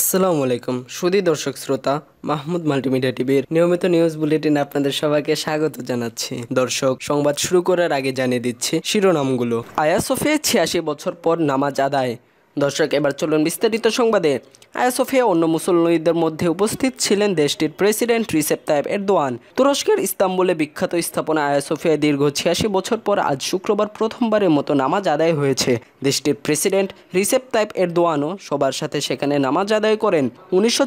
আসসালামু আলাইকুম সুদী দর্শক শ্রোতা মাহমুদ মাল্টিমিডিয়া টিভির নিয়মিত নিউজ বুলেটিন আপনাদের সবাইকে স্বাগত জানাচ্ছি দর্শক সংবাদ শুরু করার আগে জানিয়ে দিচ্ছি শিরোনামগুলো আয়াসোফিয়া ছিয়াশি বছর পর নামাজ আদায় দর্শক এবার চলুন বিস্তারিত সংবাদে আয়াসোফিয়া অন্য মুসল্লিদের মধ্যে উপস্থিত ছিলেন দেশটির প্রেসিডেন্ট রিসেপ তাইব এরদোয়ান তুরস্কের ইস্তাম্বুলে বিখ্যাত স্থাপনা আয়াসোফিয়া দীর্ঘ ছিয়াশি বছর পর আজ শুক্রবার প্রথমবারের মতো নামাজ আদায় হয়েছে দেশটির প্রেসিডেন্ট রিসেপ তাইপ এরদোয়ানও সবার সাথে সেখানে নামাজ আদায় করেন উনিশশো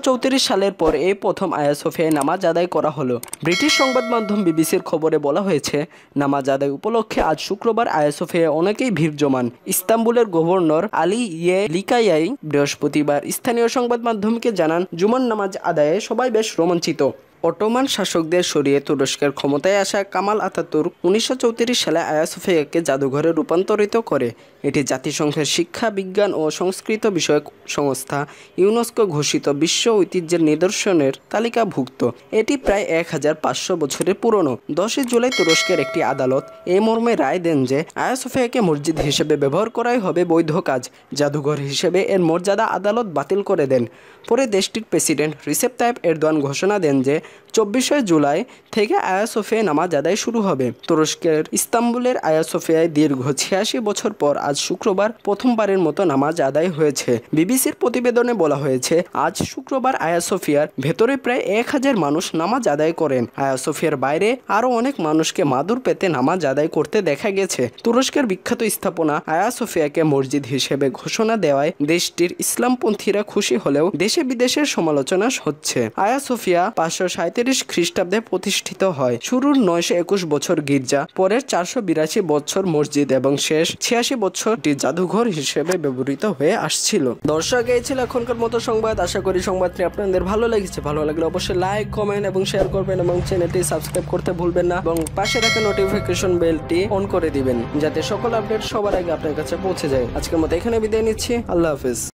সালের পর এই প্রথম আয়াসোফিয়ায় নামাজ আদায় করা হলো ব্রিটিশ সংবাদ মাধ্যম বিবিসির খবরে বলা হয়েছে নামাজ আদায় উপলক্ষে আজ শুক্রবার আয়াসোফিয়ায় অনেকেই ভিড় জমান ইস্তাম্বুলের গভর্নর আলী ইয়ে লিকাইয়াই বৃহস্পতিবার স্থানীয় সংবাদ মাধ্যমকে জানান জুমান নামাজ আদায়ে সবাই বেশ রোমাঞ্চিত অটোমান শাসকদের সরিয়ে তুরস্কের ক্ষমতায় আসা কামাল আতাতুর্ক উনিশশো সালে আয়াসোফিয়াকে জাদুঘরে রূপান্তরিত করে এটি জাতিসংঘের শিক্ষা বিজ্ঞান ও সংস্কৃত বিষয়ক সংস্থা ইউনেস্কো ঘোষিত বিশ্ব ঐতিহ্যের নিদর্শনের তালিকাভুক্ত এটি প্রায় এক হাজার পাঁচশো বছরের পুরনো দশই জুলাই তুরস্কের একটি আদালত এ মর্মে রায় দেন যে আয়াসোফিয়াকে মসজিদ হিসেবে ব্যবহার করাই হবে বৈধ কাজ জাদুঘর হিসেবে এর মর্যাদা আদালত বাতিল করে দেন পরে দেশটির প্রেসিডেন্ট রিসেপ তাইপ এরদোয়ান ঘোষণা দেন যে চব্বিশে জুলাই থেকে আয়াসোফিয়া নামাজ আদায় শুরু হবে তুরস্কের ইস্তাম্বুলের আয়াসোফিয়ায় দীর্ঘ ছিয়াশি বছর পর আজ শুক্রবার প্রথমবারের মতো নামাজ আদায় হয়েছে বিবিসির প্রতিবেদনে বলা হয়েছে আজ শুক্রবার আয়াসোফিয়ার ভেতরে প্রায় এক হাজার মানুষ নামাজ আদায় করেন আয়াসোফিয়ার বাইরে আরও অনেক মানুষকে মাদুর পেতে নামাজ আদায় করতে দেখা গেছে তুরস্কের বিখ্যাত স্থাপনা আয়াসোফিয়াকে মসজিদ হিসেবে ঘোষণা দেওয়ায় দেশটির ইসলামপন্থীরা খুশি হলেও দেশে বিদেশের সমালোচনা হচ্ছে আয়াসোফিয়া পাঁচশো সাঁত্রিশ খ্রিস্টাব্দে প্রতিষ্ঠিত হয় শুরুর নয়শো একুশ বছর গির্জা পরের চারশো বিরাশি বছর মসজিদ এবং শেষ ছিয়াশি বছরটি জাদুঘর হিসেবে ব্যবহৃত হয়ে আসছিল দর্শক এই ছিল এখনকার মতো সংবাদ আশা করি সংবাদটি আপনাদের ভালো লেগেছে ভালো লাগলে অবশ্যই লাইক কমেন্ট এবং শেয়ার করবেন এবং চ্যানেলটি সাবস্ক্রাইব করতে ভুলবেন না এবং পাশে থাকা নোটিফিকেশন বেলটি অন করে দিবেন যাতে সকল আপডেট সবার আগে আপনার কাছে পৌঁছে যায় আজকের মতো এখানে বিদায় নিচ্ছি আল্লাহ হাফিজ